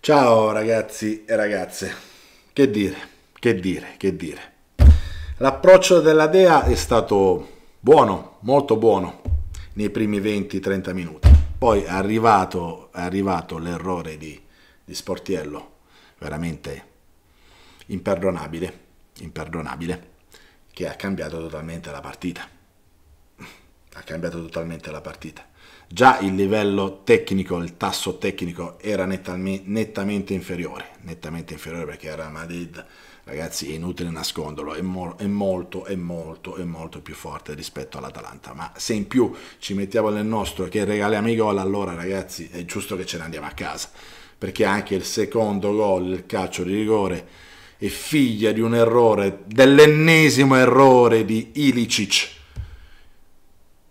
Ciao ragazzi e ragazze, che dire, che dire, che dire. L'approccio della Dea è stato buono, molto buono nei primi 20-30 minuti. Poi è arrivato, è arrivato l'errore di, di Sportiello, veramente imperdonabile, imperdonabile, che ha cambiato totalmente la partita cambiato totalmente la partita. Già il livello tecnico, il tasso tecnico era nettamente inferiore, nettamente inferiore perché era Madrid, ragazzi è inutile nasconderlo, è, mo è molto, è molto, è molto più forte rispetto all'Atalanta, ma se in più ci mettiamo nel nostro che regaliamo i gol, allora ragazzi è giusto che ce ne andiamo a casa, perché anche il secondo gol, il calcio di rigore, è figlia di un errore, dell'ennesimo errore di Ilicic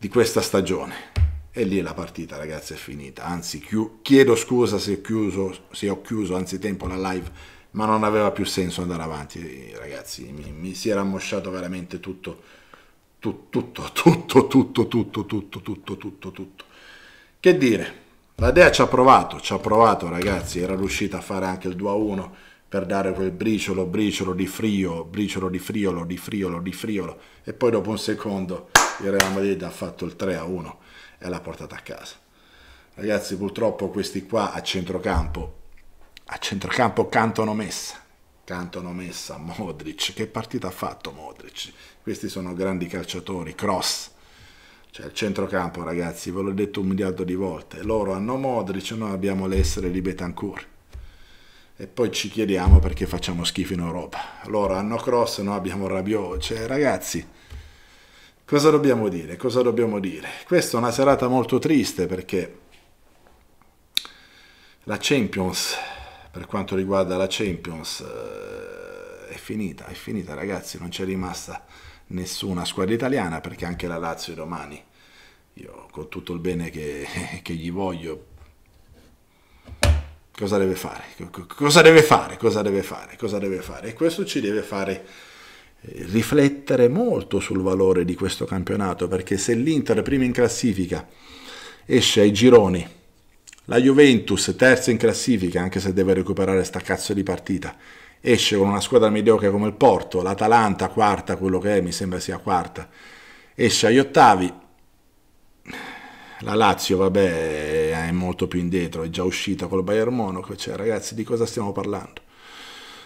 di questa stagione. E lì la partita, ragazzi, è finita. Anzi, chiedo scusa se, chiuso, se ho chiuso anzitempo la live, ma non aveva più senso andare avanti, ragazzi. Mi, mi si era mosciato veramente tutto, tu, tutto, tutto, tutto, tutto, tutto, tutto, tutto, tutto. Che dire? La Dea ci ha provato, ci ha provato, ragazzi. Era riuscita a fare anche il 2 a 1 per dare quel briciolo, briciolo di frio, briciolo di friolo, di friolo, di friolo. E poi dopo un secondo il Real Madrid ha fatto il 3-1 a e l'ha portata a casa. Ragazzi, purtroppo questi qua a centrocampo, a centrocampo cantano messa, cantano messa, Modric, che partita ha fatto Modric? Questi sono grandi calciatori, cross, cioè il centrocampo ragazzi, ve l'ho detto un miliardo di volte, loro hanno Modric, noi abbiamo l'essere di Betancourt. E poi ci chiediamo perché facciamo schifo in Europa. Loro hanno Cross, noi abbiamo Rabiot. Cioè ragazzi, Cosa dobbiamo dire? Cosa dobbiamo dire? Questa è una serata molto triste perché la Champions, per quanto riguarda la Champions, eh, è finita, è finita ragazzi, non c'è rimasta nessuna squadra italiana perché anche la Lazio domani, io con tutto il bene che, che gli voglio, cosa deve fare? Cosa deve fare? Cosa deve fare? Cosa deve fare? E questo ci deve fare riflettere molto sul valore di questo campionato, perché se l'Inter prima in classifica esce ai gironi, la Juventus terza in classifica, anche se deve recuperare sta cazzo di partita, esce con una squadra mediocre come il Porto, l'Atalanta quarta, quello che è, mi sembra sia quarta, esce agli ottavi, la Lazio vabbè è molto più indietro, è già uscita col Bayern Monaco, cioè ragazzi di cosa stiamo parlando?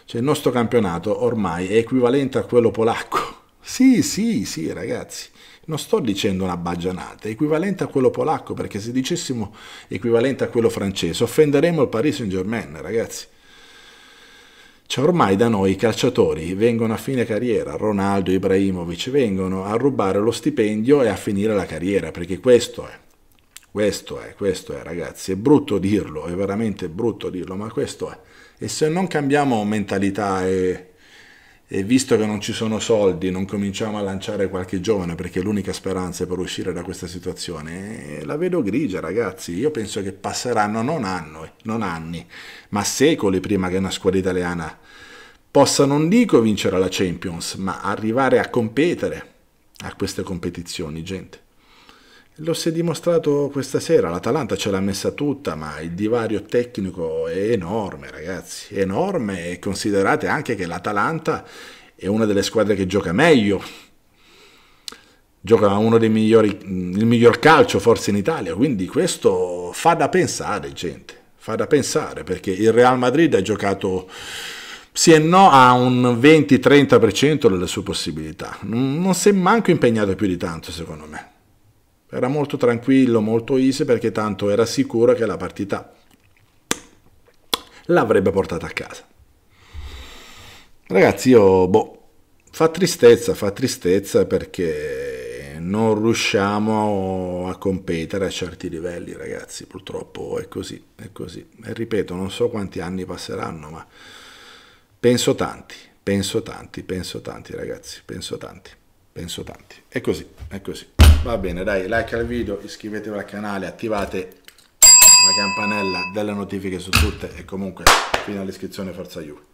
Cioè il nostro campionato ormai è equivalente a quello polacco. Sì, sì, sì, ragazzi. Non sto dicendo una baggianata, è equivalente a quello polacco, perché se dicessimo equivalente a quello francese offenderemmo il Paris Saint-Germain, ragazzi. Cioè ormai da noi i calciatori vengono a fine carriera, Ronaldo, Ibrahimovic, vengono a rubare lo stipendio e a finire la carriera, perché questo è. Questo è, questo è ragazzi, è brutto dirlo, è veramente brutto dirlo, ma questo è. E se non cambiamo mentalità e, e visto che non ci sono soldi non cominciamo a lanciare qualche giovane perché l'unica speranza è per uscire da questa situazione, eh, la vedo grigia ragazzi, io penso che passeranno non, anno, eh, non anni, ma secoli prima che una squadra italiana possa non dico vincere la Champions, ma arrivare a competere a queste competizioni, gente. Lo si è dimostrato questa sera, l'Atalanta ce l'ha messa tutta, ma il divario tecnico è enorme, ragazzi, enorme e considerate anche che l'Atalanta è una delle squadre che gioca meglio. Gioca uno dei migliori, il miglior calcio forse in Italia, quindi questo fa da pensare, gente, fa da pensare, perché il Real Madrid ha giocato sì e no a un 20-30% delle sue possibilità. Non si è manco impegnato più di tanto, secondo me. Era molto tranquillo, molto easy perché tanto era sicuro che la partita l'avrebbe portata a casa. Ragazzi, io boh, fa tristezza, fa tristezza perché non riusciamo a competere a certi livelli, ragazzi. Purtroppo è così, è così. E ripeto, non so quanti anni passeranno, ma penso tanti, penso tanti, penso tanti, ragazzi, penso tanti, penso tanti. È così, è così va bene dai like al video iscrivetevi al canale attivate la campanella delle notifiche su tutte e comunque fino all'iscrizione Forza aiuto